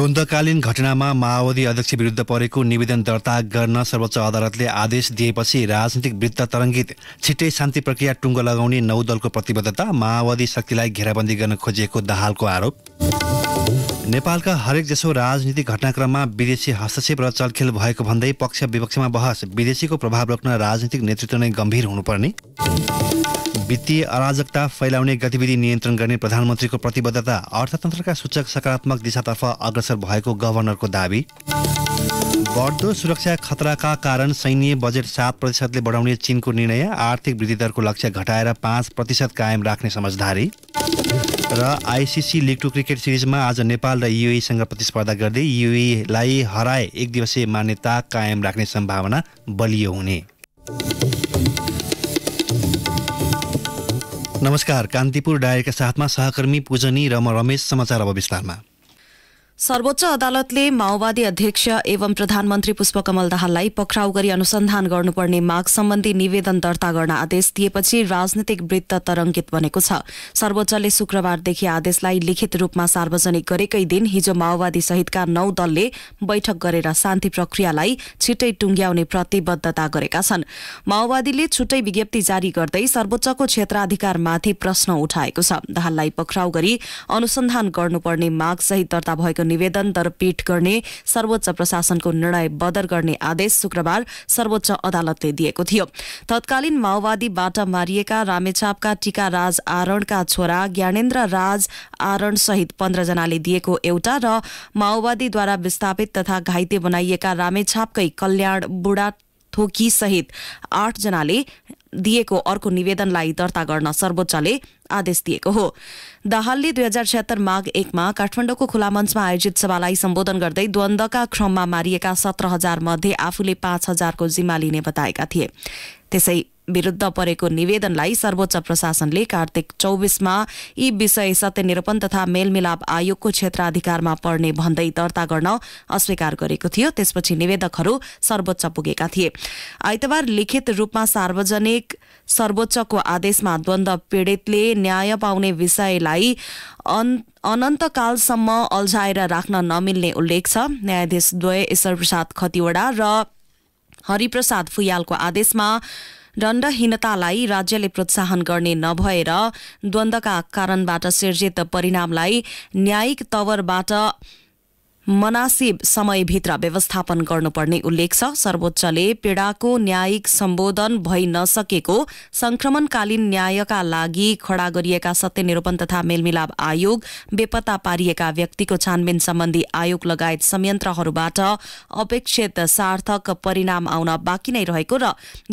द्वन्द्वकालीन घटनामा माओवादी अध्यक्ष विरुद्ध परेको निवेदन दर्ता गर्न सर्वोच्च अदालतले आदेश दिएपछि राजनीतिक वृत्त तरङ्गित छिट्टै शान्ति प्रक्रिया टुङ्गो लगाउने नौ दलको प्रतिबद्धता माओवादी शक्तिलाई घेराबन्दी गर्न खोजिएको दाहालको आरोप नेपालका हरेक जसो राजनीतिक घटनाक्रममा विदेशी हस्तक्षेप र चलखेल भएको भन्दै पक्ष विपक्षमा बहस विदेशीको प्रभाव रोक्न राजनीतिक नेतृत्व नै गम्भीर हुनुपर्ने वित्तीय अराजकता फैलाउने गतिविधि नियन्त्रण गर्ने प्रधानमन्त्रीको प्रतिबद्धता अर्थतन्त्रका सूचक सकारात्मक दिशातर्फ अग्रसर भएको गभर्नरको दावी बढ्दो सुरक्षा खतराका कारण सैन्य बजेट सात प्रतिशतले बढाउने चीनको निर्णय आर्थिक वृद्धि दरको लक्ष्य घटाएर पाँच प्रतिशत कायम राख्ने समझदारी र आइसिसी लिग टू क्रिकेट सिरिजमा आज नेपाल र युएसँग प्रतिस्पर्धा गर्दै युएलाई हराए एक दिवसीय मान्यता कायम राख्ने सम्भावना बलियो हुने नमस्कार कान्तिपुर डायरीका साथमा सहकर्मी पूजनी र म रमेश समाचार अब विस्तारमा सर्वोच्च अदालतले माओवादी अध्यक्ष एवं प्रधानमन्त्री पुष्पकमल दाहाललाई पक्राउ गरी अनुसन्धान गर्नुपर्ने माग सम्बन्धी निवेदन दर्ता गर्न आदेश दिएपछि राजनीतिक वृत्त तरंकित बनेको छ सर्वोच्चले शुक्रबारदेखि आदेशलाई लिखित रूपमा सार्वजनिक गरेकै दिन हिजो माओवादी सहितका नौ दलले बैठक गरेर शान्ति प्रक्रियालाई छिट्टै टुङ्ग्याउने प्रतिबद्धता गरेका छन् माओवादीले छुट्टै विज्ञप्ति जारी गर्दै सर्वोच्चको क्षेत्राधिकारमाथि प्रश्न उठाएको छ दाहाललाई पक्राउ गरी अनुसन्धान गर्नुपर्ने माग सहित दर्ता भएको निवेदन पीठ गर्ने सर्वोच्च प्रशासनको निर्णय बदर गर्ने आदेश शुक्रबार सर्वोच्च अदालतले दिएको थियो तत्कालीन माओवादीबाट मारिएका रामेछापका टीका राज आरणका छोरा ज्ञानेन्द्र राज आरण सहित पन्ध्रजनाले दिएको एउटा र माओवादीद्वारा विस्थापित तथा घाइते बनाइएका रामेछापकै कल्याण बुढा थोकी सहित आठजनाले दिएको अर्को निवेदनलाई दर्ता गर्न सर्वोच्चले आदेश दिएको हो दाहालले दुई हजार छ्यात्तर माघ एकमा काठमाडौँको खुला मञ्चमा आयोजित सभालाई सम्बोधन गर्दै द्वन्दका क्रममा मारिएका सत्र हजार मध्ये आफूले पाँच हजारको जिम्मा लिने बताएका थिए त्यसै विरूद्ध परेको निवेदनलाई सर्वोच्च प्रशासनले कार्तिक चौबिसमा यी विषय सत्यनिरूपण तथा मेलमिलाप आयोगको क्षेत्राधिकारमा पर्ने भन्दै दर्ता गर्न अस्वीकार गरेको थियो त्यसपछि निवेदकहरू सर्वोच्च पुगेका थिए आइतबार लिखित रूपमा सार्वजनिक सर्वोच्चको आदेशमा द्वन्द पीड़ितले न्याय पाउने विषयलाई अनन्तकालसम्म अल्झाएर राख्न नमिल्ने उल्लेख छ न्यायाधीशद्वय ईश्वर प्रसाद खतिवड़ा र हरिप्रसाद फुयालको आदेशमा दण्डहीनतालाई राज्यले प्रोत्साहन गर्ने नभएर द्वन्दका कारणबाट सिर्जित परिणामलाई न्यायिक तवरबाट मनासिब समयभित्र व्यवस्थापन गर्नुपर्ने उल्लेख छ सर्वोच्चले पीड़ाको न्यायिक सम्बोधन भइ नसकेको संक्रमणकालीन न्यायका लागि खड़ा गरिएका सत्यनिरूपण तथा मेलमिलाप आयोग बेपत्ता पारिएका व्यक्तिको छानबिन सम्बन्धी आयोग लगायत संयन्त्रहरूबाट अपेक्षित सार्थक परिणाम आउन बाँकी नै रहेको र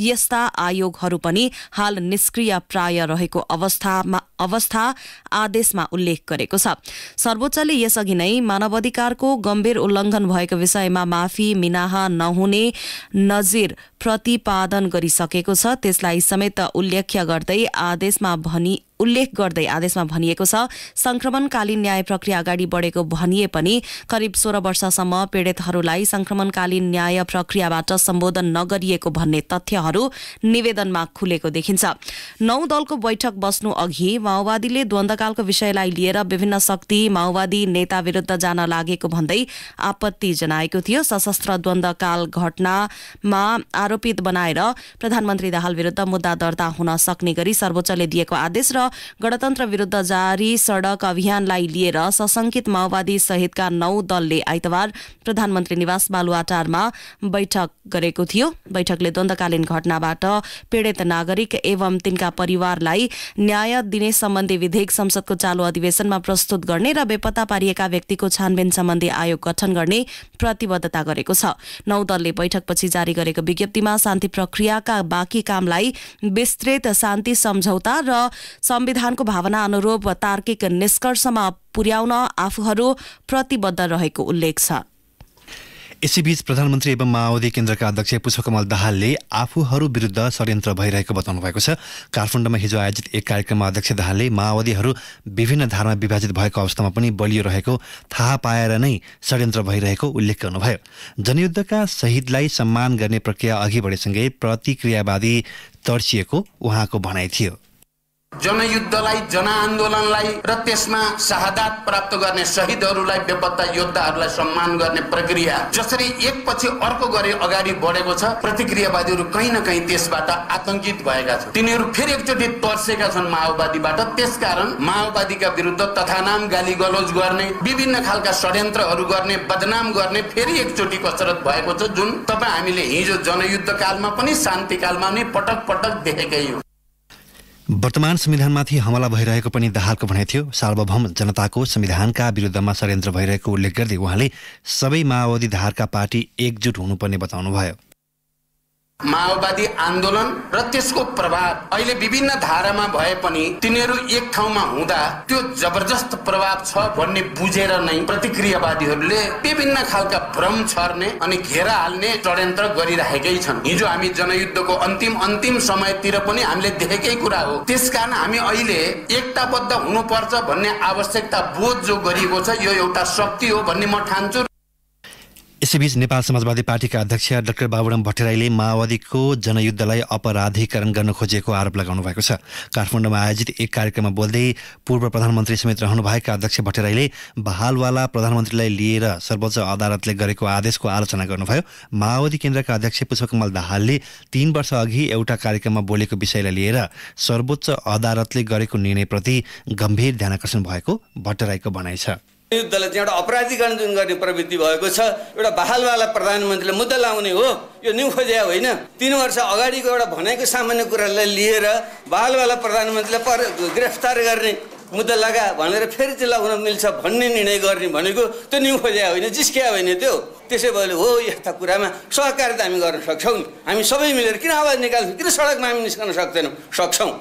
यस्ता आयोगहरू पनि हाल निष्क्रिय प्राय रहेको अवस्थामा अवस्था आदेशमा उल्लेख गरेको छ सर्वोच्चले यसअघि नै मानवाधिकारको गम्भीर उल्लङ्घन भएको विषयमा माफी मिनाहा नहुने नजिर प्रतिपादन गरिसकेको छ त्यसलाई समेत उल्लेख्य गर्दै आदेशमा भनी उल्लेख गर्दै आदेशमा भनिएको छ संक्रमणकालीन न्याय प्रक्रिया अगाडि बढेको भनिए पनि करिब सोह्र वर्षसम्म पीड़ितहरूलाई संक्रमणकालीन न्याय प्रक्रियाबाट सम्बोधन नगरिएको भन्ने तथ्यहरू निवेदनमा खुलेको देखिन्छ नौ दलको बैठक बस्नु अघि माओवादीले द्वन्दकालको विषयलाई लिएर विभिन्न शक्ति माओवादी नेता विरूद्ध जान लागेको भन्दै आपत्ति जनाएको थियो सशस्त्र द्वन्दकाल घटनामा आरोपित बनाएर प्रधानमन्त्री दाहाल विरूद्ध मुद्दा दर्ता हुन सक्ने गरी सर्वोच्चले दिएको आदेश र गणतन्त्र विरूद्ध जारी सड़क अभियानलाई लिएर सशंकित माओवादी सहितका नौ दलले आइतबार प्रधानमन्त्री निवास बालुवाटारमा बैठक गरेको थियो बैठकले द्वन्दकालीन घटनाबाट पीड़ित नागरिक एवं तिनका परिवारलाई न्याय दिने सम्बन्धी विधेयक संसदको चालु अधिवेशनमा प्रस्तुत गर्ने र बेपत्ता पारिएका व्यक्तिको छानबिन सम्बन्धी आयोग गठन गर्ने प्रतिबद्धता गरेको छ नौ दलले बैठकपछि जारी गरेको विज्ञप्तिमा शान्ति प्रक्रियाका बाँकी कामलाई विस्तृत शान्ति सम्झौता र संविधानको भावना अनुरूप तार्किक निष्कर्षमा पुर्याउन आफूहरू प्रतिबद्ध रहेको उल्लेख छ यसैबीच प्रधानमन्त्री एवं माओवादी केन्द्रका अध्यक्ष पुष्पकमल दाहालले आफूहरू विरुद्ध षड्यन्त्र भइरहेको बताउनु भएको छ काठमाडौँमा हिजो आयोजित एक कार्यक्रममा अध्यक्ष दाहालले माओवादीहरू विभिन्न धारमा विभाजित भएको अवस्थामा पनि बलियो रहेको थाहा पाएर नै षड्यन्त्र भइरहेको उल्लेख गर्नुभयो जनयुद्धका शहीदलाई सम्मान गर्ने प्रक्रिया अघि बढेसँगै प्रतिक्रियावादी तर्सिएको उहाँको भनाइ थियो जनयुद्धलाई जनआन्दोलनलाई र त्यसमा शहादत प्राप्त गर्ने शहीदहरूलाई बेपत्ता योद्धाहरूलाई सम्मान गर्ने प्रक्रिया जसरी एक पछि अर्को गरी अगाडि बढेको छ प्रतिक्रियावादीहरू कहीँ न कहीँ त्यसबाट आतंकित भएका छन् तिनीहरू फेरि एकचोटि तर्सेका छन् माओवादीबाट त्यसकारण माओवादीका विरुद्ध तथा नाम गाली गलोज गर्ने विभिन्न खालका षड्यन्त्रहरू गर्ने बदनाम गर्ने फेरि एकचोटि कसरत भएको छ जुन तपाईँ हामीले हिजो जनयुद्ध कालमा पनि शान्ति कालमा नै पटक पटक देखेकै हो वर्तमान संविधानमाथि हमला भइरहेको पनि दाहालको भनाइ थियो सार्वभौम जनताको संविधानका विरुद्धमा षड्यन्त्र भइरहेको उल्लेख गर्दै उहाँले सबै माओवादी धारका पार्टी एकजुट हुनुपर्ने बताउनुभयो माओवादी आन्दोलन र त्यसको प्रभाव अहिले विभिन्न धारामा भए पनि तिनीहरू एक ठाउँमा हुँदा त्यो जबरजस्त प्रभाव छ भन्ने बुझेर नै प्रतिक्रियावादीहरूले विभिन्न खालका भ्रम छर्ने अनि घेरा हाल्ने षड्यन्त्र गरिरहेकै छन् हिजो हामी जनयुद्धको अन्तिम अन्तिम समयतिर पनि हामीले देखेकै कुरा हो त्यसकारण हामी अहिले एकताबद्ध हुनुपर्छ भन्ने आवश्यकता बोध जो गरिएको छ यो एउटा शक्ति हो भन्ने म ठान्छु यसैबीच नेपाल समाजवादी पार्टीका अध्यक्ष डाक्टर बाबुराम भट्टराईले माओवादीको जनयुद्धलाई अपराधीकरण गर्न खोजेको आरोप लगाउनु भएको छ काठमाडौँमा आयोजित एक कार्यक्रममा बोल्दै पूर्व प्रधानमन्त्री समेत रहनुभएका अध्यक्ष भट्टराईले बहालवाला प्रधानमन्त्रीलाई लिएर सर्वोच्च अदालतले गरेको आदेशको आलोचना गर्नुभयो माओवादी केन्द्रका अध्यक्ष पुष्पकमल दाहालले तीन वर्ष अघि एउटा कार्यक्रममा बोलेको विषयलाई लिएर सर्वोच्च अदालतले गरेको निर्णयप्रति गम्भीर ध्यान आकर्षण भएको भट्टराईको भनाइ छ युद्धलाई चाहिँ एउटा अपराधीकरण जुन गर्ने प्रवृत्ति भएको छ एउटा बहालवाला प्रधानमन्त्रीले मुद्दा लाउने हो यो न्यु खोज्या होइन तिन वर्ष अगाडिको एउटा भनेको सामान्य कुरालाई लिएर बहालवाला प्रधानमन्त्रीले पर गिरफ्तार गर्ने मुद्दा लगा भनेर फेरि चाहिँ लगाउन मिल्छ भन्ने निर्णय गर्ने भनेको त्यो न्यु खोज्या होइन जिस्किया होइन त्यो त्यसै भएर हो यस्ता कुरामा त हामी गर्न सक्छौँ हामी सबै मिलेर किन आवाज निकाल्छौँ किन सडकमा हामी निस्कन सक्दैनौँ सक्छौँ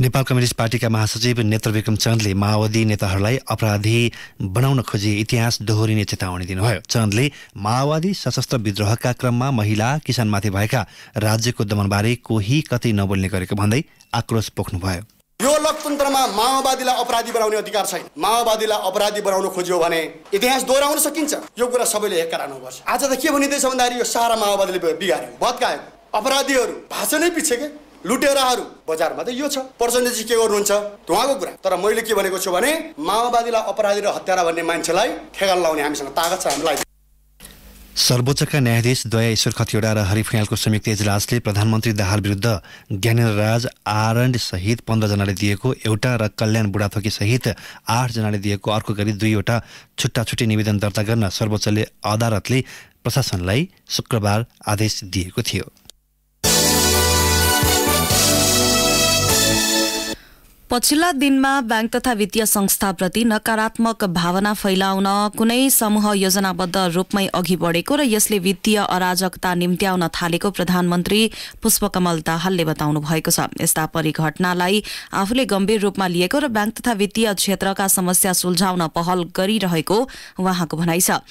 नेपाल कम्युनिस्ट पार्टीका महासचिव नेत्र विक्रम चन्दले माओवादी नेताहरूलाई अपराधी बनाउन खोजे इतिहास दोहोरिने चेतावनी दिनुभयो चन्दले माओवादी सशस्त्र विद्रोहका क्रममा महिला किसानमाथि भएका राज्यको दमनबारे कोही कतै नबोल्ने गरेको भन्दै आक्रोश पोख्नुभयो यो लोकतन्त्रमा माओवादीलाई अपराधी बनाउने अधिकार छैन माओवादीलाई अपराधी बनाउन खोज्यो भने इतिहास दोहोऱ्याउन सकिन्छ यो कुरा सबैले हेक्कारानुपर्छ आज त के भनिँदैछ भन्दाखेरि यो सारा माओवादीले बिगार्यो भत्कायो अपराधीहरू भाषणै पछि के लुटेराहरू बजारमा त यो छ पर्सेन्टेज के गर्नुहुन्छ उहाँको कुरा तर मैले के भनेको छु भने माओवादीलाई अपराधी र हत्यारा भन्ने मान्छेलाई ठेगान लाउने हामीसँग तागत छ हामीलाई सर्वोच्चका न्यायाधीश दया ईश्वर खतिवडा र हरिफयालको संयुक्त इजलासले प्रधानमन्त्री दाहाल विरुद्ध ज्ञानेन्द्र राज आरण्ड सहित पन्ध्रजनाले दिएको एउटा र कल्याण बुढाथोकी सहित आठजनाले दिएको अर्को गरी दुईवटा छुट्टा छुट्टी निवेदन दर्ता गर्न सर्वोच्चले अदालतले प्रशासनलाई शुक्रबार आदेश दिएको थियो पछिल्ला दिनमा ब्याङ्क तथा वित्तीय संस्थाप्रति नकारात्मक भावना फैलाउन कुनै समूह योजनाबद्ध रूपमै अघि बढेको र यसले वित्तीय अराजकता निम्त्याउन थालेको प्रधानमन्त्री पुष्पकमल दाहालले बताउनु भएको छ यस्ता परिघटनालाई आफूले गम्भीर रूपमा लिएको र ब्याङ्क तथा वित्तीय क्षेत्रका समस्या सुल्झाउन पहल गरिरहेको उहाँको भनाइ छ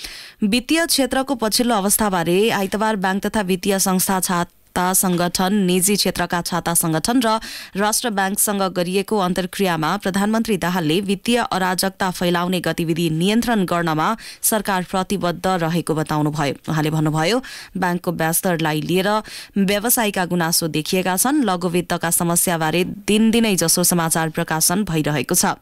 वित्तीय क्षेत्रको पछिल्लो अवस्थाबारे आइतबार ब्याङ्क तथा वित्तीय संस्था छाता संगठन निजी क्षेत्रका छाता संगठन र राष्ट्र ब्याङ्कसँग गरिएको अन्तर्क्रियामा प्रधानमन्त्री दाहालले वित्तीय अराजकता फैलाउने गतिविधि नियन्त्रण गर्नमा सरकार प्रतिबद्ध रहेको बताउनुभयो उहाँले भन्नुभयो ब्याङ्कको ब्याजदरलाई लिएर व्यवसायका गुनासो देखिएका छन् लघुवित्तका समस्याबारे दिनदिनै जसो समाचार प्रकाशन भइरहेको छ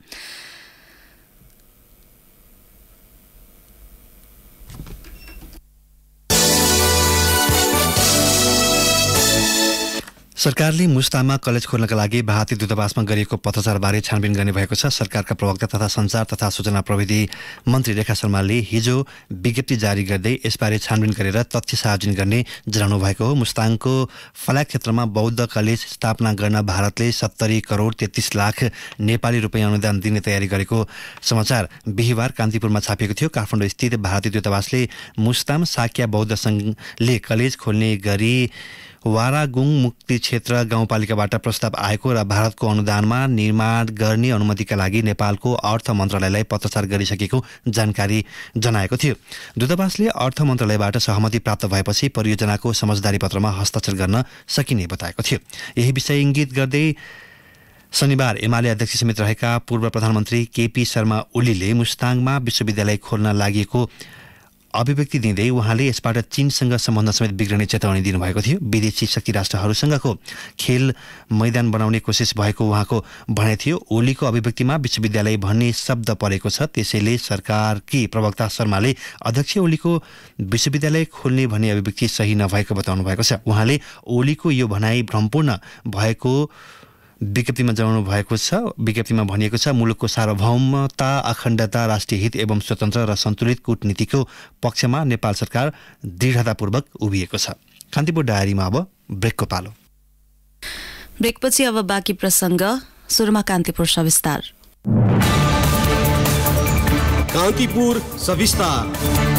सरकारले मुस्तामा कलेज खोल्नका लागि भारतीय दूतावासमा गरिएको पत्रचारबारे छानबिन गर्ने भएको छ सरकारका प्रवक्ता तथा संचार तथा सूचना प्रविधि मन्त्री रेखा शर्माले हिजो विज्ञप्ति जारी गर्दै यसबारे छानबिन गरेर तथ्य सार्वजनिक गर्ने जनाउनु भएको हो मुस्ताङको फलाक क्षेत्रमा बौद्ध कलेज स्थापना गर्न भारतले सत्तरी करोड तेत्तिस लाख नेपाली रुपियाँ अनुदान दिने तयारी गरेको समाचार बिहिबार कान्तिपुरमा छापिएको थियो काठमाडौँ स्थित भारतीय दूतावासले मुस्ताम साक्या बौद्ध सङ्घले कलेज खोल्ने गरी वारागुङ मुक्ति क्षेत्र गाउँपालिकाबाट प्रस्ताव आएको र भारतको अनुदानमा निर्माण गर्ने अनुमतिका लागि नेपालको अर्थ मन्त्रालयलाई पत्रचार गरिसकेको जानकारी जनाएको थियो दूतावासले अर्थ मन्त्रालयबाट सहमति प्राप्त भएपछि परियोजनाको समझदारी पत्रमा हस्ताक्षर गर्न सकिने बताएको थियो यही विषय इङ्गित गर्दै शनिबार एमाले अध्यक्ष समेत रहेका पूर्व प्रधानमन्त्री केपी शर्मा ओलीले मुस्ताङमा विश्वविद्यालय खोल्न लागेको अभिव्यक्ति दिँदै उहाँले यसबाट चीनसँग सम्बन्ध समेत बिग्रने चेतावनी दिनुभएको थियो विदेशी शक्ति राष्ट्रहरूसँगको खेल मैदान बनाउने कोसिस भएको उहाँको भनाइ थियो ओलीको अभिव्यक्तिमा विश्वविद्यालय भन्ने शब्द परेको छ त्यसैले सरकारकी प्रवक्ता शर्माले अध्यक्ष ओलीको विश्वविद्यालय खोल्ने भन्ने अभिव्यक्ति सही नभएको बताउनु भएको छ उहाँले ओलीको यो भनाइ भ्रमपूर्ण भएको विज्ञप्तिमा जनाउनु भएको छ विज्ञप्तिमा भनिएको छ मुलुकको सार्वभौमता अखण्डता राष्ट्रिय हित एवं स्वतन्त्र र सन्तुलित कूटनीतिको पक्षमा नेपाल सरकार दृढतापूर्वक उभिएको छ कान्तिपुर डायरीमा अब ब्रेकको पालो ब्रेकपछि अब बाँकी प्रसङ्ग सुरुमा कान्तिपुर सविस्तार कान्तिपुर सविस्तार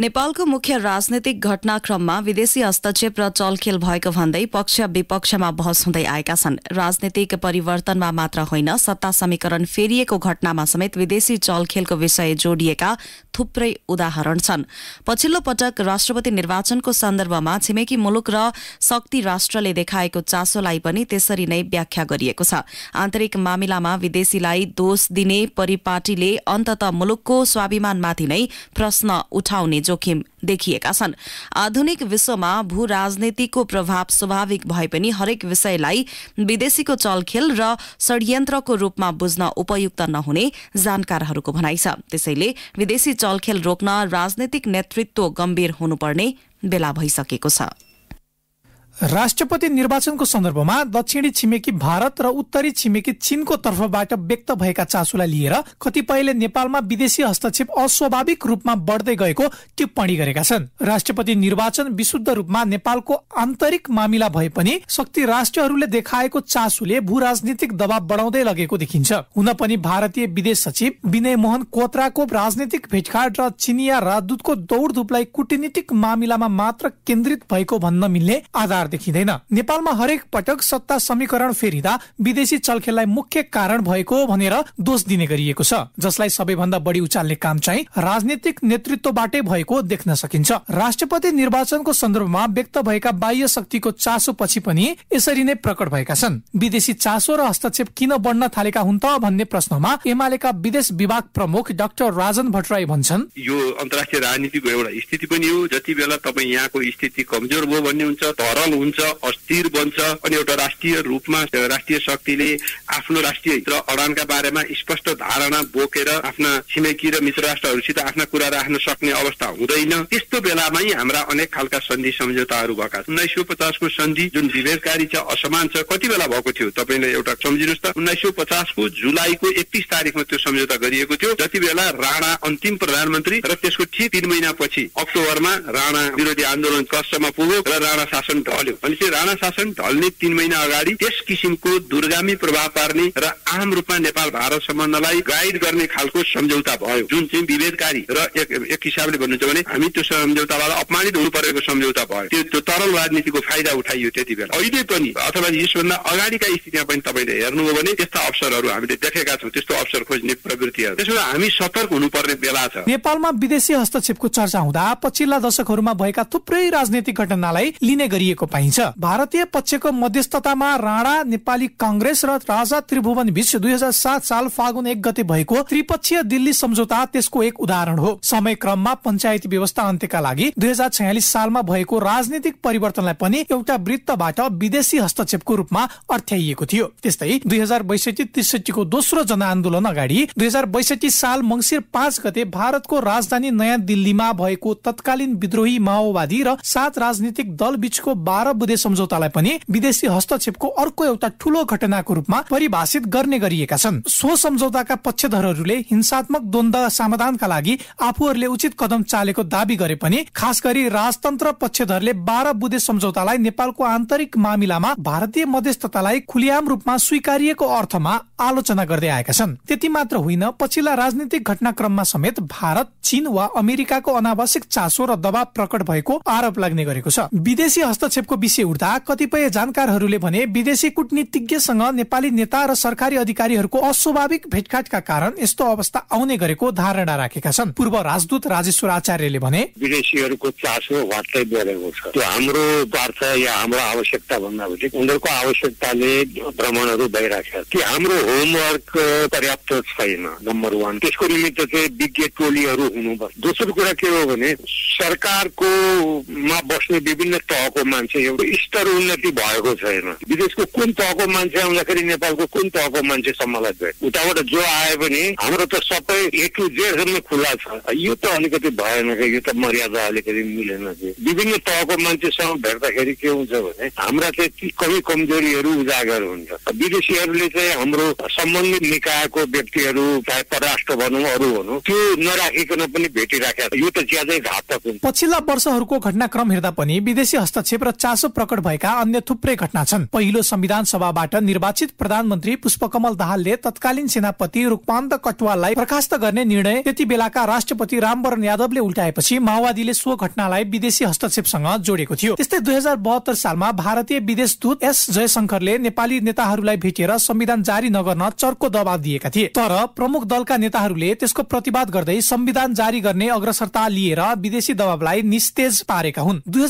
नेपालको मुख्य राजनैतिक घटनाक्रममा विदेशी हस्तक्षेप र चलखेल भएको भन्दै पक्ष विपक्षमा बहस हुँदै आएका छन् राजनीतिक परिवर्तनमा मात्र होइन सत्ता समीकरण फेरिएको घटनामा समेत विदेशी चलखेलको विषय जोडिएका थुप्रै उदाहरण छन् पछिल्लो पटक राष्ट्रपति निर्वाचनको सन्दर्भमा छिमेकी मुलुक र शक्ति राष्ट्रले देखाएको चासोलाई पनि त्यसरी नै व्याख्या गरिएको छ आन्तरिक मामिलामा विदेशीलाई दोष दिने परिपाटीले अन्तत मुलुकको स्वाभिमानमाथि नै प्रश्न उठाउने जोखिम देखिएका छन् आधुनिक विश्वमा भू राजनीतिको प्रभाव स्वाभाविक भए पनि हरेक विषयलाई विदेशीको चलखेल र षड्यन्त्रको रूपमा बुझ्न उपयुक्त नहुने जानकारहरूको भनाइ छ त्यसैले विदेशी चलखेल रोक्न राजनैतिक नेतृत्व गम्भीर हुनुपर्ने बेला भइसकेको छ राष्ट्रपति निर्वाचनको सन्दर्भमा दक्षिणी छिमेकी भारत र उत्तरी छिमेकी चीनको तर्फबाट व्यक्त भएका चासोलाई लिएर कतिपयले नेपालमा विदेशी हस्तक्षेप अस्वाभाविक रूपमा बढ्दै गएको टिप्पणी गरेका छन् राष्ट्रपति निर्वाचन विशुद्ध रूपमा नेपालको आन्तरिक मामिला भए पनि शक्ति राष्ट्रहरूले देखाएको चासोले भू राजनीतिक दबाव बढाउँदै लगेको देखिन्छ हुन पनि भारतीय विदेश सचिव विनय मोहन कोत्राको राजनीतिक भेटघाट र चिनिया राजदूतको दौडधुपलाई कुटनीतिक मामिलामा मात्र केन्द्रित भएको भन्न मिल्ने आधार देखिँदैन नेपालमा हरेक पटक सत्ता समीकरण फेरिदा विदेशी चलखेललाई मुख्य कारण भएको भनेर दोष दिने गरिएको छ जसलाई सबैभन्दा बढी उचाल्ने काम चाहिँ राजनीतिक नेतृत्वबाटै भएको देख्न सकिन्छ राष्ट्रपति निर्वाचनको सन्दर्भमा व्यक्त भएका बाह्य शक्तिको चासो पछि पनि यसरी नै प्रकट भएका छन् विदेशी चासो र हस्तक्षेप किन बढ्न थालेका हुन् त भन्ने प्रश्नमा एमालेका विदेश विभाग प्रमुख डाक्टर राजन भट्टराई भन्छन् यो अन्तर्राष्ट्रिय राजनीतिको एउटा स्थिति पनि हो जति बेला तपाईँ यहाँको स्थिति कमजोर भयो भन्ने हुन्छ तरल हुन्छ अस्थिर बन्छ अनि एउटा राष्ट्रिय रूपमा राष्ट्रिय शक्तिले आफ्नो राष्ट्रिय हित र अडानका बारेमा स्पष्ट धारणा बोकेर आफ्ना छिमेकी र मित्र राष्ट्रहरूसित आफ्ना कुरा राख्न सक्ने अवस्था हुँदैन त्यस्तो बेलामै हाम्रा अनेक खालका सन्धि सम्झौताहरू भएका छन् उन्नाइस सय पचासको सन्धि जुन विभेदकारी छ असमान छ कति बेला भएको थियो तपाईँले एउटा सम्झिनुहोस् त उन्नाइस सय पचासको जुलाईको एकतिस तारिकमा त्यो सम्झौता गरिएको थियो जति बेला राणा अन्तिम प्रधानमन्त्री र त्यसको ठिक तिन महिनापछि अक्टोबरमा राणा विरोधी आन्दोलन कष्टमा पुग्यो र राणा शासन ढल्यो भनेपछि राणा शासन ढल्ने तीन महिना अगाडि त्यस किसिमको दुर्गामी प्रभाव पार्ने र आम रूपमा नेपाल भारत सम्बन्धलाई गाइड गर्ने खालको सम्झौता भयो जुन चाहिँ विभेदकारी र एक एक हिसाबले भन्नुहुन्छ भने हामी त्यो सम्झौताबाट अपमानित हुनु परेको सम्झौता भयो त्यो त्यो तरल राजनीतिको फाइदा उठाइयो त्यति बेला अहिले पनि अथवा यसभन्दा अगाडिका स्थितिमा पनि तपाईँले हेर्नुभयो भने त्यस्ता अवसरहरू हामीले देखेका छौँ त्यस्तो अवसर खोज्ने प्रवृत्तिहरू त्यसो हामी सतर्क हुनुपर्ने बेला छ नेपालमा विदेशी हस्तक्षेपको चर्चा हुँदा पछिल्ला दशकहरूमा भएका थुप्रै राजनीतिक घटनालाई लिने गरिएको पाइन्छ भारतीय पक्षको मध्यस्थतामा राणा नेपाली कंग्रेस र राजा त्रिभुवन बीच दुई हजार सात साल फागुन एक गते भएको त्रिपक्षीय दिल्ली सम्झौता त्यसको एक उदाहरण हो समय क्रममा पञ्चायती व्यवस्था अन्त्यका लागि दुई हजार छयालिस सालमा भएको राजनीतिक परिवर्तनलाई पनि एउटा वृत्तबाट विदेशी हस्तक्षेपको रूपमा अर्थ्याइएको थियो त्यस्तै दुई हजार बैसठी त्रिसठीको दोस्रो जनआन्दोलन अगाडि दुई हजार बैसठी साल मङ्सिर पाँच गते भारतको राजधानी नयाँ दिल्लीमा भएको तत्कालीन विद्रोही माओवादी र सात राजनीतिक दल बीचको अरब बुधे सम्झौतालाई पनि विदेशी हस्तक्षेपको अर्को एउटा ठूलो घटनाको रूपमा परिभाषित गर्ने गरिएका छन् सो सम्झौताका पक्षधरहरूले हिंसात्मक द्वन्द समाधानका लागि आफूहरूले उचित कदम चालेको दावी गरे पनि खास गरी राजतन्त्र पक्षधरले बाह्र बुधे सम्झौतालाई नेपालको आन्तरिक मामिलामा भारतीय मध्यस्थतालाई खुलियाम रूपमा स्वीकारिएको अर्थमा आलोचना गर्दै आएका छन् त्यति मात्र होइन पछिल्ला राजनीतिक घटनाक्रममा समेत भारत चीन वा अमेरिकाको अनावश्यक चासो र दबाव प्रकट भएको आरोप लाग्ने गरेको छ विदेशी हस्तक्षेप चर्चाको विषय उठ्दा कतिपय जानकारहरूले भने विदेशी कूटनीतिज्ञसँग नेपाली नेता र सरकारी अधिकारीहरूको अस्वाभाविक भेटघाटका कारण यस्तो अवस्था आउने गरेको धारणा राखेका छन् पूर्व राजदूत राजेश्वर आचार्यले भने विदेशीहरूको चासो वास्तै बढेको छ त्यो हाम्रो वार्थ या हाम्रो आवश्यकता भन्दा पनि उनीहरूको आवश्यकताले भ्रमणहरू भइरहेको छ कि हाम्रो होमवर्क पर्याप्त छैन नम्बर वान त्यसको निमित्त चाहिँ विज्ञ टोलीहरू हुनुपर्छ दोस्रो कुरा के हो भने सरकारको मा बस्ने विभिन्न तहको मान्छे एउटा स्तर उन्नति भएको छैन विदेशको कुन तहको मान्छे आउँदाखेरि नेपालको कुन तहको मान्छेसम्मलाई लाग्छ उताबाट जो आए पनि हाम्रो त सबै एक टु जेडसम्म खुला छ यो त अलिकति भएन कि यो त मर्यादा अलिकति मिलेन कि विभिन्न तहको मान्छेसँग भेट्दाखेरि के हुन्छ भने हाम्रा चाहिँ ती कमी कमजोरीहरू उजागर हुन्छ विदेशीहरूले चाहिँ हाम्रो सम्बन्धित निकायको व्यक्तिहरू चाहे परराष्ट्र भनौँ अरू भनौँ त्यो नराखिकन पनि भेटिराखेको यो त ज्यादै घातक हुन्छ पछिल्ला वर्षहरूको घटनाक्रम हेर्दा पनि विदेशी हस्तक्षेप र चासो प्रकट भएका अन्य थुप्रै घटना छन् पहिलो संविधान सभाबाट निर्वाचित प्रधानमन्त्री पुष्पकमल दाहालले तत्कालीन सेनापति रूपान्त कटुवाललाई बर्खास्त गर्ने निर्णय त्यति बेलाका राष्ट्रपति रामवरण यादवले उल्टाएपछि माओवादीले सो घटनालाई विदेशी हस्तक्षेपसँग जोडेको थियो त्यस्तै दुई हजार सालमा भारतीय विदेश दूत एस जयशंकरले नेपाली नेताहरूलाई भेटेर संविधान जारी नगर्न चर्को दबाव दिएका थिए तर प्रमुख दलका नेताहरूले त्यसको प्रतिवाद गर्दै संविधान जारी गर्ने अग्रसरता लिएर विदेशी दबावलाई निस्तेज पारेका हुन् दुई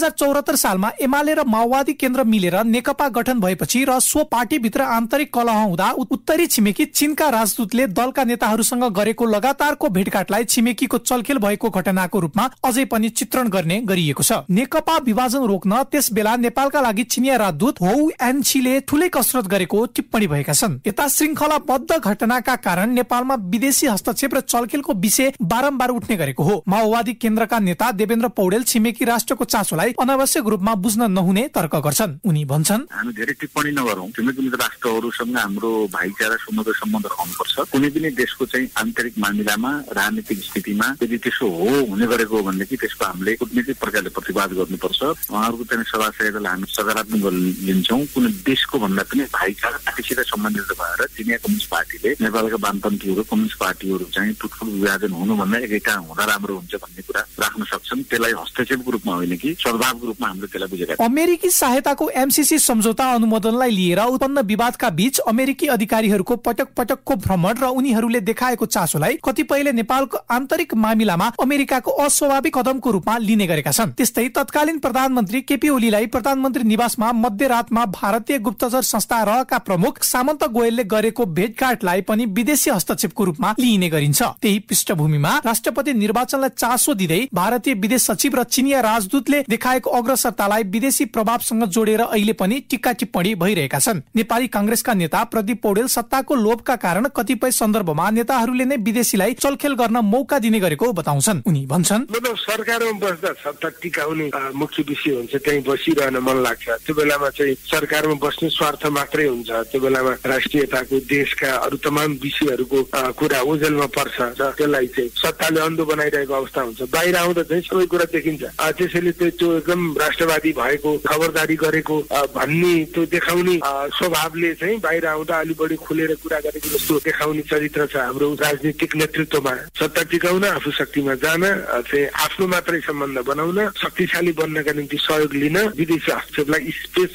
सालमा एमाले एमाले र माओवादी केन्द्र मिलेर नेकपा गठन भएपछि र सो पार्टीभित्र आन्तरिक कलह हुँदा उत्तरी छिमेकी चीनका राजदूतले दलका नेताहरूसँग गरेको लगातारको भेटघाटलाई छिमेकीको चलखेल भएको घटनाको रूपमा अझै पनि चित्रण गर्ने गरिएको छ नेकपा विभाजन रोक्न त्यस बेला नेपालका लागि चिनिया राजदूत हौ एनसीले ठुलै कसरत गरेको टिप्पणी भएका छन् यता श्रृंखलाबद्ध घटनाका कारण नेपालमा विदेशी हस्तक्षेप र चलखेलको विषय बारम्बार उठ्ने गरेको हो माओवादी केन्द्रका नेता देवेन्द्र पौडेल छिमेकी राष्ट्रको चासोलाई अनावश्यक रूपमा बुझ्न नहुने तर्क गर्छन् उनी भन्छन् हामी धेरै टिप्पणी नगरौँ कुनै पनि राष्ट्रहरूसँग हाम्रो भाइचारा सम्बन्ध सम्बन्ध रहनुपर्छ कुनै पनि देशको चाहिँ आन्तरिक मामिलामा राजनीतिक स्थितिमा यदि त्यसो हो हुने गरेको हो भनेदेखि त्यसको हामीले कुटनीतिक प्रकारले प्रतिवाद गर्नुपर्छ उहाँहरूको चाहिँ सभा सहयोगलाई हामी सकारात्मक लिन्छौँ कुनै देशको भन्दा पनि भाइचारा पार्टीसित सम्बन्धित भएर चिनिया कम्युनिस्ट पार्टीले नेपालका वामपन्थीहरू कम्युनिस्ट पार्टीहरू चाहिँ टुटफुट विभाजन हुनुभन्दा एकैटा हुँदा राम्रो हुन्छ भन्ने कुरा राख्न सक्छन् त्यसलाई हस्तक्षेपको रूपमा होइन कि सद्भावको रूपमा हामीले त्यसलाई बुझेका अमेरिकी सहायताको एमसिसी सम्झौता अनुमोदनलाई लिएर उत्पन्न विवादका बीच अमेरिकी अधिकारीहरूको पटक पटकको भ्रमण र उनीहरूले देखाएको चासोलाई कतिपयले नेपालको आन्तरिक मामिलामा अमेरिकाको अस्वाभाविक कदमको रूपमा लिने गरेका छन् त्यस्तै तत्कालीन प्रधानमन्त्री केपी ओलीलाई प्रधानमन्त्री निवासमा मध्यरातमा भारतीय गुप्तचर संस्था रहका प्रमुख सामन्त गोयलले गरेको भेटघाटलाई पनि विदेशी हस्तक्षेपको रूपमा लिइने गरिन्छ त्यही पृष्ठभूमिमा राष्ट्रपति निर्वाचनलाई चासो दिँदै भारतीय विदेश सचिव र चिनिया राजदूतले देखाएको अग्रसरतालाई विदेश विदेशी प्रभावसँग जोडेर अहिले पनि टिक्का टिप्पणी भइरहेका छन् नेपाली काङ्ग्रेसका नेता प्रदीप पौडेल सत्ताको लोभका कारण कतिपय सन्दर्भमा नेताहरूले नै विदेशीलाई चलखेल गर्न मौका दिने गरेको बताउँछन् उनी भन्छन् मतलब सरकारमा बस्दा सत्ता टिकाउने मुख्य विषय हुन्छ त्यहीँ बसिरहन मन लाग्छ त्यो बेलामा चाहिँ सरकारमा बस्ने स्वार्थ मात्रै हुन्छ त्यो बेलामा राष्ट्रियताको देशका अरू तमाम विषयहरूको कुरा ओझेलमा पर्छ र त्यसलाई चाहिँ सत्ताले अन्धो बनाइरहेको अवस्था हुन्छ बाहिर आउँदा चाहिँ सबै कुरा देखिन्छ त्यसैले त्यो एकदम राष्ट्रवादी भए गरेको खबरदारी गरेको भन्ने त्यो देखाउने स्वभावले चाहिँ बाहिर आउँदा अलि बढी खुलेर कुरा गरेको जस्तो देखाउने चरित्र छ हाम्रो राजनीतिक नेतृत्वमा सत्ता टिकाउन आफू शक्तिमा जान चाहिँ आफ्नो मात्रै सम्बन्ध बनाउन शक्तिशाली बन्नका निम्ति सहयोग लिन विदेशी हस्तक्षेपलाई स्पेस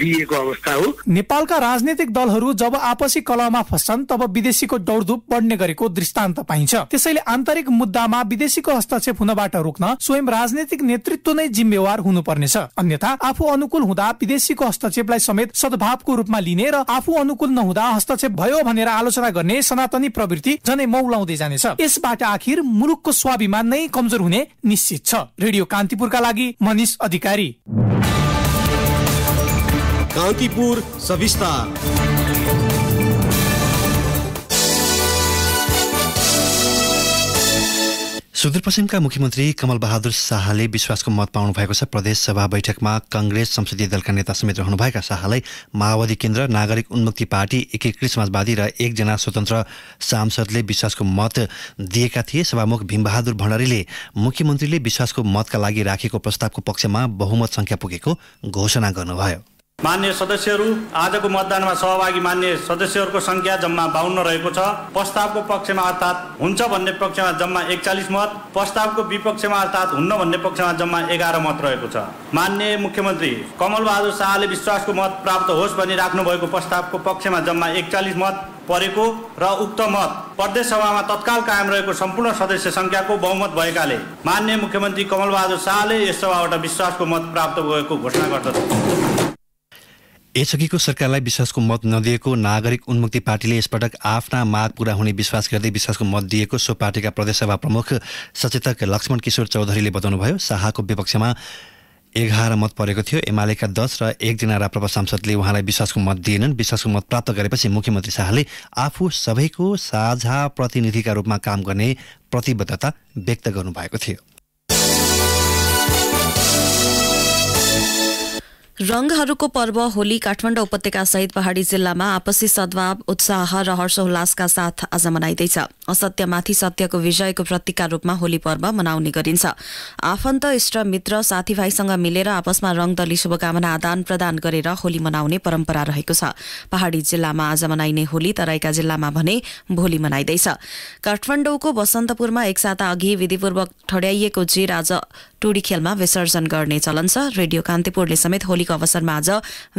दिएको अवस्था हो नेपालका राजनीतिक दलहरू जब आपसी कलामा फस्छन् तब विदेशीको दौडधुप बढ्ने गरेको दृष्टान्त पाइन्छ त्यसैले आन्तरिक मुद्दामा विदेशीको हस्तक्षेप हुनबाट रोक्न स्वयं राजनीतिक नेतृत्व नै जिम्मेवार हुनुपर्नेछ अन्यथा हुँदा आफू अनुकूल हुँदा विदेशीको हस्तक्षेपलाई समेत सद्भावको रूपमा लिने र आफू अनुकूल नहुँदा हस्तक्षेप भयो भनेर आलोचना गर्ने सनातनी प्रवृत्ति झनै मौलाउँदै जानेछ यसबाट आखिर मुलुकको स्वाभिमान नै कमजोर हुने निश्चित छ रेडियो कान्तिपुरका लागि मनिष अधिकारी कान्तिपुर सविस्तार सुदूरपश्चिमका मुख्यमन्त्री कमल बहादुर शाहले विश्वासको मत पाउनु भएको छ सभा बैठकमा कङ्ग्रेस संसदीय दलका नेता समेत रहनुभएका शाहलाई माओवादी केन्द्र नागरिक उन्मुक्ति पार्टी एकीकृत समाजवादी र एकजना स्वतन्त्र सांसदले विश्वासको मत दिएका थिए सभामुख भीमबहादुर भण्डारीले मुख्यमन्त्रीले विश्वासको मतका लागि राखेको प्रस्तावको पक्षमा बहुमत संख्या पुगेको घोषणा गर्नुभयो मान्य सदस्यहरू आजको मतदानमा सहभागी मान्य सदस्यहरूको सङ्ख्या जम्मा बाहन्न रहेको छ प्रस्तावको पक्षमा अर्थात् हुन्छ भन्ने पक्षमा जम्मा एकचालिस मत प्रस्तावको विपक्षमा अर्थात् हुन्न भन्ने पक्षमा जम्मा एघार मत रहेको छ मान्य मुख्यमन्त्री कमलबहादुर शाहले विश्वासको मत प्राप्त होस् भनी राख्नुभएको प्रस्तावको पक्षमा जम्मा एकचालिस मत परेको र उक्त मत प्रदेश सभामा तत्काल कायम रहेको सम्पूर्ण सदस्य सङ्ख्याको बहुमत भएकाले मान्य मुख्यमन्त्री कमलबहादुर शाहले यस सभाबाट विश्वासको मत प्राप्त भएको घोषणा गर्दछ यसअघिको सरकारलाई विश्वासको मत नदिएको नागरिक उन्मुक्ति पार्टीले यसपटक आफ्ना माग पूरा हुने विश्वास गर्दै विश्वासको मत दिएको सो पार्टीका प्रदेशसभा प्रमुख सचेतक लक्ष्मण किशोर चौधरीले बताउनुभयो शाहको विपक्षमा एघार मत परेको थियो एमालेका दस र एकजना राप्रपा सांसदले उहाँलाई विश्वासको मत दिएनन् विश्वासको मत प्राप्त गरेपछि मुख्यमन्त्री शाहले आफू सबैको साझा प्रतिनिधिका रूपमा काम गर्ने प्रतिबद्धता व्यक्त गर्नुभएको थियो रंगहरूको पर्व होली काठमाडौँ उपत्यका सहित पहाड़ी जिल्लामा आपसी सद्भाव उत्साह र हर्षोल्लासका साथ आज मनाइँदैछ असत्यमाथि सत्यको विजयको प्रतीकका रूपमा होली पर्व मनाउने गरिन्छ आफन्त इष्ट मित्र साथीभाइसँग मिलेर आपसमा रंगदली शुभकामना आदान प्रदान गरेर होली मनाउने परम्परा रहेको छ पहाड़ी जिल्लामा आज मनाइने होली तराईका जिल्लामा भने भोलि मनाइँदैछ काठमाडौँको बसन्तपुरमा एक साता अघि विधिपूर्वक ठड्याइएको जिर आज टोडी खेलमा विसर्जन गर्ने चलन छ रेडियो कान्तिपुरले समेत होलीको अवसरमा आज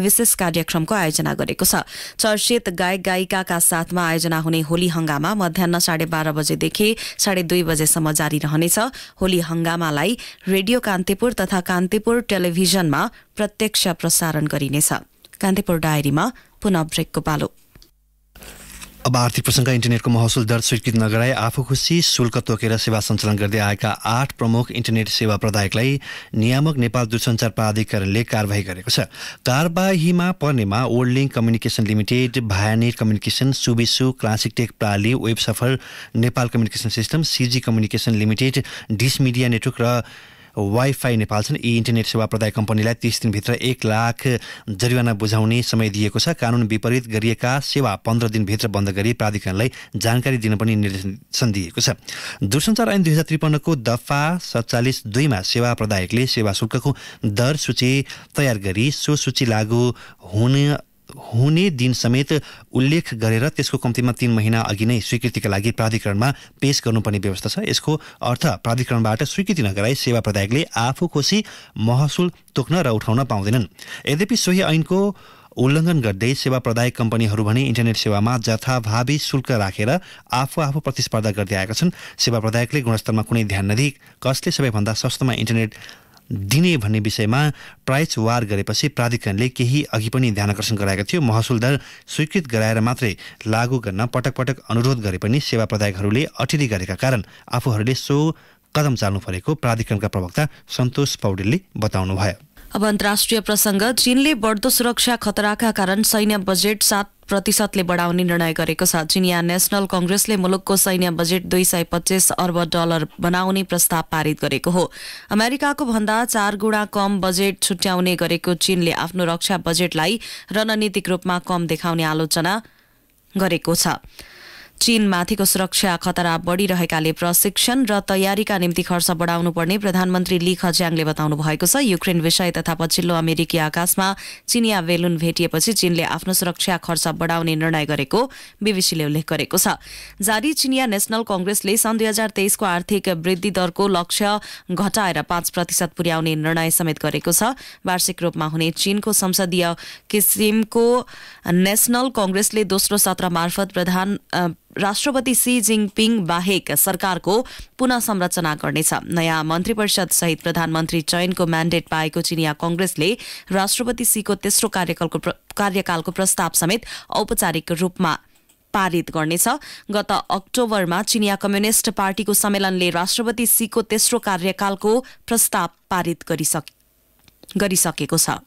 विशेष कार्यक्रमको आयोजना गरेको छ चर्चित गायक गायिकाका साथमा आयोजना हुने होली हंगामा मध्याह साढे बाह्र बजेदेखि साढे दुई बजेसम्म जारी रहनेछ होली हंगामालाई रेडियो कान्तिपुर तथा कान्तिपुर टेलिभिजनमा प्रत्यक्ष प्रसारण गरिनेछ कान्तिपुर डायरीमा पुनः ब्रेकको पालो अब आर्थिक प्रसङ्ग इन्टरनेटको महसुल दर स्वीकृत नगराए आफू खुसी शुल्क तोकेर सेवा सञ्चालन गर्दै आएका आठ प्रमुख इन्टरनेट सेवा प्रदायकलाई नियामक नेपाल दूरसञ्चार प्राधिकरणले कारवाही गरेको छ कारवाहीमा पर्नेमा old link communication limited Vianet communication Subisu classic tech प्राली web surfer Nepal communication system CG communication limited dish media network र वाइफाई नेपाल छन् यी इन्टरनेट सेवा प्रदाय कम्पनीलाई तिस दिनभित्र एक लाख जरिवाना बुझाउने समय दिएको छ कानुन विपरीत गरिएका सेवा पन्ध्र दिनभित्र बन्द गरी प्राधिकरणलाई जानकारी दिन पनि निर्देशन दिएको छ दूरसञ्चार ऐन दुई हजार त्रिपन्नको दफा सत्तालिस दुईमा सेवा प्रदायकले सेवा शुल्कको दर सूची तयार गरी सो सूची लागू हुन हुने दिन समेत उल्लेख गरेर त्यसको कम्तीमा तीन महिना अघि नै स्वीकृतिका लागि प्राधिकरणमा पेस गर्नुपर्ने व्यवस्था छ यसको अर्थ प्राधिकरणबाट स्वीकृति नगराई सेवा प्रदायकले आफू खोसी महसुल तोक्न र उठाउन पाउँदैनन् यद्यपि सोही ऐनको उल्लङ्घन गर्दै सेवा प्रदायक कम्पनीहरू भने इन्टरनेट सेवामा जथाभावी शुल्क राखेर रा, आफू आफू प्रतिस्पर्धा गर्दै आएका छन् सेवा प्रदायकले गुणस्तरमा कुनै ध्यान नदिई कसले सबैभन्दा सस्तोमा इन्टरनेट दिने भन्ने विषयमा प्राइस वार गरेपछि प्राधिकरणले केही अघि पनि ध्यान आकर्षण गराएको थियो महसुल दर स्वीकृत गराएर मात्रै लागू गर्न पटक पटक अनुरोध गरे पनि सेवा प्रदायकहरूले अटेरी गरेका कारण आफूहरूले सो कदम चाल्नु परेको प्राधिकरणका प्रवक्ता सन्तोष पौडेलले बताउनुभयो अब अन्तर्राष्ट्रिय प्रसङ्ग चीनले बढ्दो सुरक्षा खतराका कारण सैन्य बजेट सात प्रतिशतले बढाउने निर्णय गरेको छ चिनिया नेसनल कङ्ग्रेसले मुलुकको सैन्य बजेट दुई सय पच्चिस अर्ब डलर बनाउने प्रस्ताव पारित गरेको हो अमेरिकाको भन्दा चार गुणा कम बजेट छुट्याउने गरेको चीनले आफ्नो रक्षा बजेटलाई रणनीतिक रूपमा कम देखाउने आलोचना गरेको छ चीनमाथिको सुरक्षा खतरा बढ़िरहेकाले प्रशिक्षण र तयारीका निम्ति खर्च बढाउनु पर्ने प्रधानमन्त्री ली खज्याङले बताउनु भएको छ युक्रेन विषय तथा पछिल्लो अमेरिकी आकाशमा चिनिया बेलुन भेटिएपछि चीनले आफ्नो सुरक्षा खर्च बढाउने निर्णय गरेको बीबीसीले उल्लेख गरेको छ जारी चिनिया नेशनल कंग्रेसले सन् दुई हजार तेइसको आर्थिक वृद्धि दरको लक्ष्य घटाएर पाँच प्रतिशत पुर्याउने निर्णय समेत गरेको छ वार्षिक रूपमा हुने चीनको संसदीय किसिमको नेशनल कंग्रेसले दोस्रो सत्र मार्फत प्रधान राष्ट्रपति सी जिङपिङ बाहेक सरकारको पुनः संरचना गर्नेछ नयाँ मन्त्री परिषद सहित प्रधानमन्त्री चयनको म्यान्डेट पाएको चिनिया कंग्रेसले राष्ट्रपति सीको तेस्रो कार्यकालको कार्यकालको प्रस्ताव समेत औपचारिक रूपमा पारित गर्नेछ गत अक्टोबरमा चिनिया कम्युनिष्ट पार्टीको सम्मेलनले राष्ट्रपति सीको तेस्रो कार्यकालको प्रस्ताव पारित गरिसकेको छ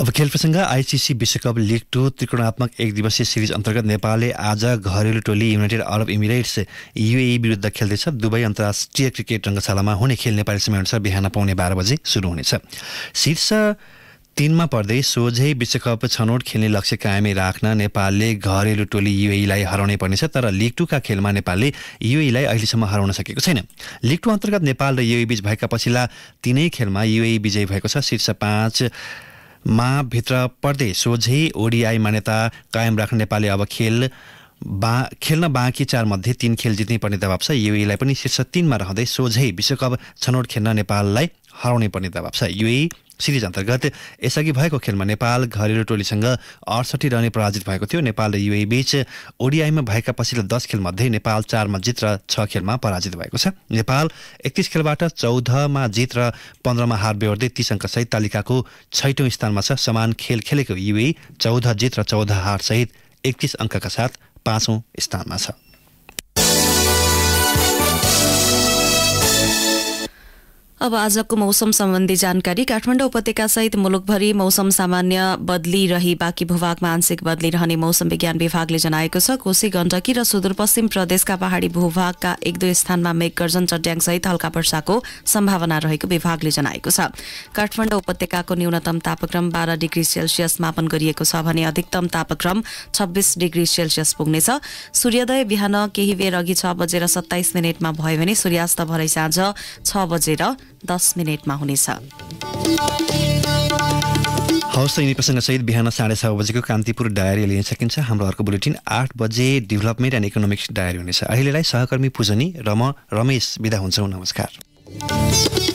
अब खेल प्रसङ्ग आइसिसी विश्वकप लिग टू त्रिकोणात्मक एक दिवसीय सिरिज अन्तर्गत नेपालले आज घरेलु टोली युनाइटेड अरब इमिरेट्स युएई विरुद्ध खेल्दैछ दुबई अन्तर्राष्ट्रिय क्रिकेट रङ्गशालामा हुने खेल नेपाली समयअनुसार बिहान पाउने बाह्र बजे सुरु हुनेछ शीर्ष तिनमा पर्दै सोझै विश्वकप छनौट खेल्ने लक्ष्य कायमै राख्न नेपालले घरेलु टोली युएईलाई हराउनै पर्नेछ तर लिग टूका खेलमा नेपालले युएईलाई अहिलेसम्म हराउन सकेको छैन लिग टू अन्तर्गत नेपाल र युए बीच भएका पछिल्ला तिनै खेलमा युए विजयी भएको छ शीर्ष पाँच मा भित्र पर्दै सोझै ओडिआई मान्यता कायम राख्न नेपालले अब खेल बा खेल्न बाँकी चारमध्ये तिन खेल जित्नै पर्ने दबाब छ युएलाई पनि शीर्ष तिनमा रहँदै सोझै विश्वकप छनौट खेल्न नेपाललाई हराउने पर्ने दबाब छ युए सिरिज अन्तर्गत यसअघि भएको खेलमा नेपाल घरेलु टोलीसँग अडसठी रन पराजित भएको थियो नेपाल र युए बीच ओडिआईमा भएका पछिल्लो दस खेलमध्ये नेपाल चारमा जित र छ खेलमा पराजित भएको छ नेपाल एकतिस खेलबाट चौधमा जित र पन्ध्रमा हार बेहोर्दै तीस अङ्कसहित तालिकाको छैटौँ स्थानमा छ समान खेल खेलेको युए चौध जित र चौध हारसहित एकतिस अङ्कका साथ पाँचौँ स्थानमा छ अब आजको मौसम सम्बन्धी जानकारी काठमाडौँ उपत्यका सहित मुलुकभरि मौसम सामान्य बदली रही बाँकी भूभागमा आंशिक बदली रहने मौसम विज्ञान विभागले जनाएको छ कोशी गण्डकी र सुदूरपश्चिम प्रदेशका पहाड़ी भूभागका एक दुई स्थानमा मेघगर्जन सहित हल्का वर्षाको सम्भावना रहेको विभागले जनाएको छ काठमाडौँ उपत्यकाको न्यूनतम तापक्रम बाह्र डिग्री सेल्सियस मापन गरिएको छ भने अधिकतम तापक्रम छब्बीस डिग्री सेल्सियस पुग्नेछ सूर्योदय बिहान केही बेर अघि छ बजेर सत्ताइस मिनटमा भयो भने सूर्यास्त भरै साँझ छ बजेर दस मिनटमा हुनेछ हवस् यिनी प्रसङ्गसहित बिहान साढे छ बजेको कान्तिपुर डायरी लिन सकिन्छ हाम्रो अर्को बुलेटिन आठ बजे डेभलपमेन्ट एन्ड इकोनोमिक्स डायरी हुनेछ अहिलेलाई सहकर्मी पूजनी र म रमेश विदा हुन्छौँ नमस्कार